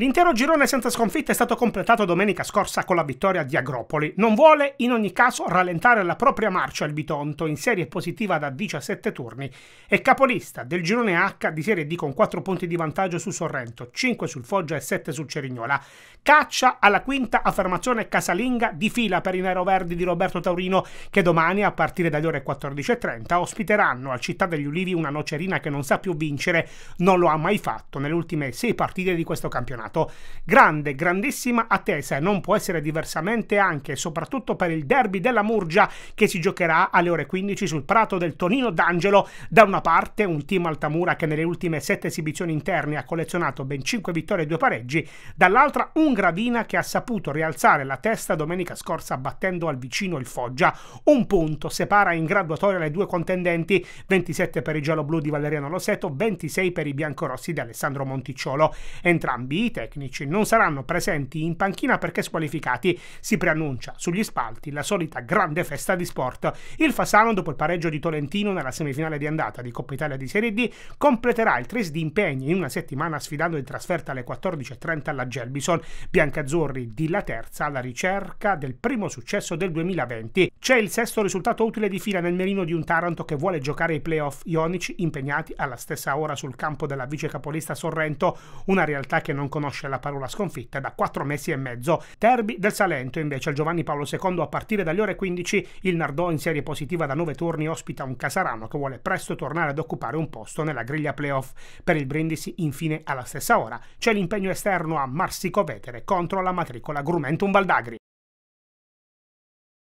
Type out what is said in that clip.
L'intero girone senza sconfitte è stato completato domenica scorsa con la vittoria di Agropoli. Non vuole in ogni caso rallentare la propria marcia il Bitonto in serie positiva da 17 turni È capolista del girone H di Serie D con 4 punti di vantaggio su Sorrento, 5 sul Foggia e 7 sul Cerignola. Caccia alla quinta affermazione casalinga di fila per i neroverdi di Roberto Taurino che domani a partire dalle ore 14.30 ospiteranno al Città degli Ulivi una nocerina che non sa più vincere, non lo ha mai fatto nelle ultime 6 partite di questo campionato campionato. Grande, grandissima attesa e non può essere diversamente anche e soprattutto per il derby della Murgia che si giocherà alle ore 15 sul prato del Tonino D'Angelo. Da una parte un team Altamura che nelle ultime sette esibizioni interne ha collezionato ben 5 vittorie e 2 pareggi, dall'altra un Gravina che ha saputo rialzare la testa domenica scorsa battendo al vicino il Foggia. Un punto separa in graduatoria le due contendenti, 27 per i gialloblu di Valeriano Loseto, 26 per i biancorossi di Alessandro Monticciolo. Entrambi i tecnici non saranno presenti in panchina perché squalificati. Si preannuncia sugli spalti la solita grande festa di sport. Il Fasano, dopo il pareggio di Tolentino nella semifinale di andata di Coppa Italia di Serie D, completerà il tris di impegni in una settimana sfidando in trasferta alle 14.30 alla Gelbison. Biancazzurri di la terza alla ricerca del primo successo del 2020. C'è il sesto risultato utile di fila nel merino di un Taranto che vuole giocare i playoff ionici impegnati alla stessa ora sul campo della vice capolista Sorrento, una realtà che non conta riconosce la parola sconfitta da quattro mesi e mezzo. Derby del Salento invece al Giovanni Paolo II a partire dalle ore 15 il Nardò in serie positiva da nove turni ospita un Casarano che vuole presto tornare ad occupare un posto nella griglia playoff. Per il Brindisi infine alla stessa ora c'è l'impegno esterno a Marsico Vetere contro la matricola Grumentum Baldagri.